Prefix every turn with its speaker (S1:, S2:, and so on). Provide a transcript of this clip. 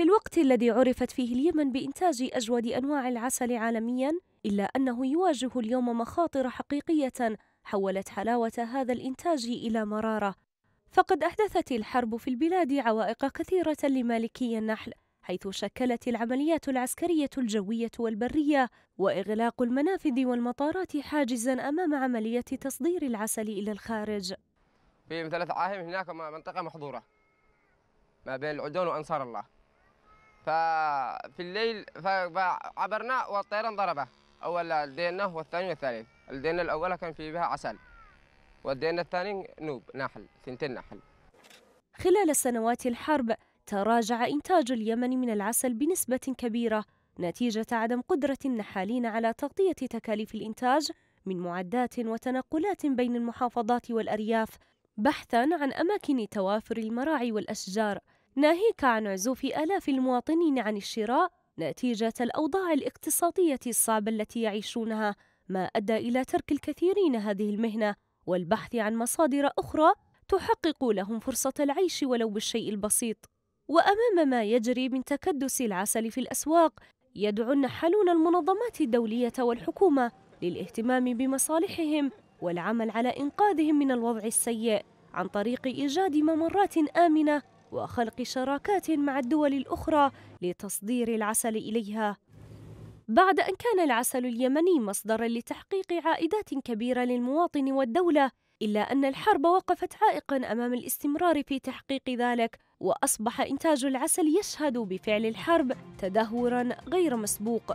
S1: في الوقت الذي عرفت فيه اليمن بإنتاج أجود أنواع العسل عالمياً، إلا أنه يواجه اليوم مخاطر حقيقية حولت حلاوة هذا الإنتاج إلى مرارة. فقد أحدثت الحرب في البلاد عوائق كثيرة لمالكي النحل، حيث شكلت العمليات العسكرية الجوية والبرية وإغلاق المنافذ والمطارات حاجزا أمام عملية تصدير العسل إلى الخارج.
S2: في مثلث عاهم هناك منطقة محظورة ما بين العدون وأنصار الله. ففي الليل فعبرنا والطيران ضربه اول الدينا والثاني والثالث الدينا الاول كان في بها عسل والدينا الثاني نوب نحل ثنتين نحل
S1: خلال سنوات الحرب تراجع إنتاج اليمن من العسل بنسبة كبيرة نتيجة عدم قدرة النحالين على تغطية تكاليف الإنتاج من معدات وتنقلات بين المحافظات والأرياف بحثاً عن أماكن توافر المراعي والأشجار ناهيك عن عزوف آلاف المواطنين عن الشراء نتيجة الأوضاع الاقتصادية الصعبة التي يعيشونها ما أدى إلى ترك الكثيرين هذه المهنة والبحث عن مصادر أخرى تحقق لهم فرصة العيش ولو بالشيء البسيط وأمام ما يجري من تكدس العسل في الأسواق يدعو النحالون المنظمات الدولية والحكومة للاهتمام بمصالحهم والعمل على إنقاذهم من الوضع السيء عن طريق إيجاد ممرات آمنة وخلق شراكات مع الدول الأخرى لتصدير العسل إليها بعد أن كان العسل اليمني مصدرا لتحقيق عائدات كبيرة للمواطن والدولة إلا أن الحرب وقفت عائقا أمام الاستمرار في تحقيق ذلك وأصبح إنتاج العسل يشهد بفعل الحرب تدهورا غير مسبوق